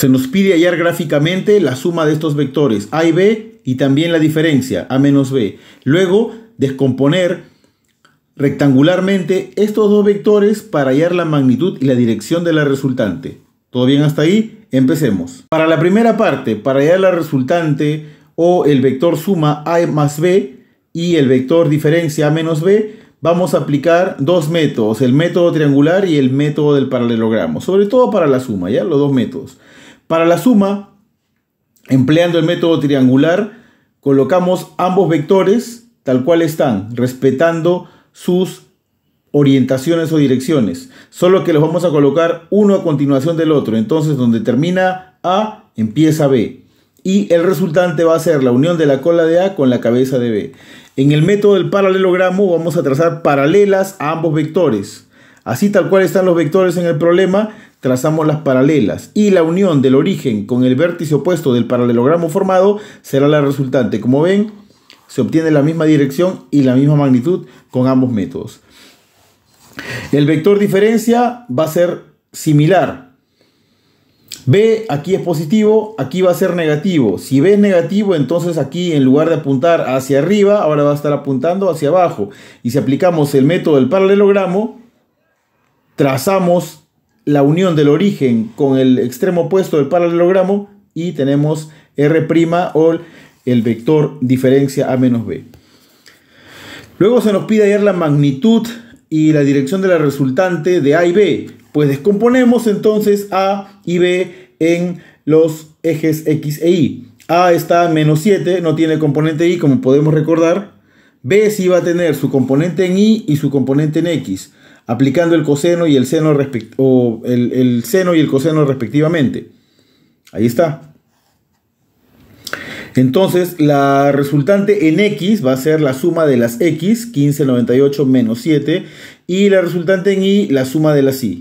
Se nos pide hallar gráficamente la suma de estos vectores A y B y también la diferencia A menos B. Luego, descomponer rectangularmente estos dos vectores para hallar la magnitud y la dirección de la resultante. ¿Todo bien hasta ahí? Empecemos. Para la primera parte, para hallar la resultante o el vector suma A más B y el vector diferencia A menos B, vamos a aplicar dos métodos, el método triangular y el método del paralelogramo, sobre todo para la suma, ¿ya? Los dos métodos. Para la suma, empleando el método triangular, colocamos ambos vectores tal cual están, respetando sus orientaciones o direcciones, solo que los vamos a colocar uno a continuación del otro, entonces donde termina A empieza B y el resultante va a ser la unión de la cola de A con la cabeza de B. En el método del paralelogramo vamos a trazar paralelas a ambos vectores. Así tal cual están los vectores en el problema, trazamos las paralelas y la unión del origen con el vértice opuesto del paralelogramo formado será la resultante. Como ven, se obtiene la misma dirección y la misma magnitud con ambos métodos. El vector diferencia va a ser similar. B aquí es positivo, aquí va a ser negativo. Si B es negativo, entonces aquí en lugar de apuntar hacia arriba, ahora va a estar apuntando hacia abajo. Y si aplicamos el método del paralelogramo, trazamos la unión del origen con el extremo opuesto del paralelogramo y tenemos R' o el vector diferencia A menos B. Luego se nos pide hallar la magnitud y la dirección de la resultante de A y B. Pues descomponemos entonces A y B en los ejes X e Y. A está menos 7, no tiene componente Y como podemos recordar. B sí va a tener su componente en Y y su componente en X aplicando el coseno y el seno o el, seno y el coseno respectivamente. Ahí está. Entonces, la resultante en X va a ser la suma de las X, 1598 menos 7, y la resultante en Y, la suma de las Y,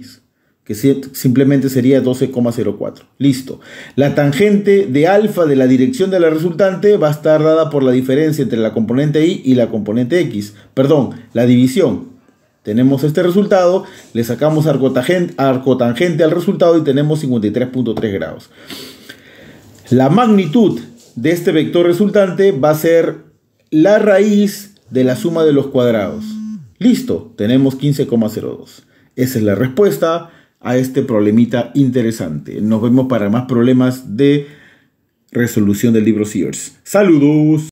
que simplemente sería 12,04. Listo. La tangente de alfa de la dirección de la resultante va a estar dada por la diferencia entre la componente Y y la componente X. Perdón, la división. Tenemos este resultado, le sacamos arcotangente, al resultado y tenemos 53.3 grados. La magnitud de este vector resultante va a ser la raíz de la suma de los cuadrados. Listo, tenemos 15,02. Esa es la respuesta a este problemita interesante. Nos vemos para más problemas de resolución del libro Sears. Saludos.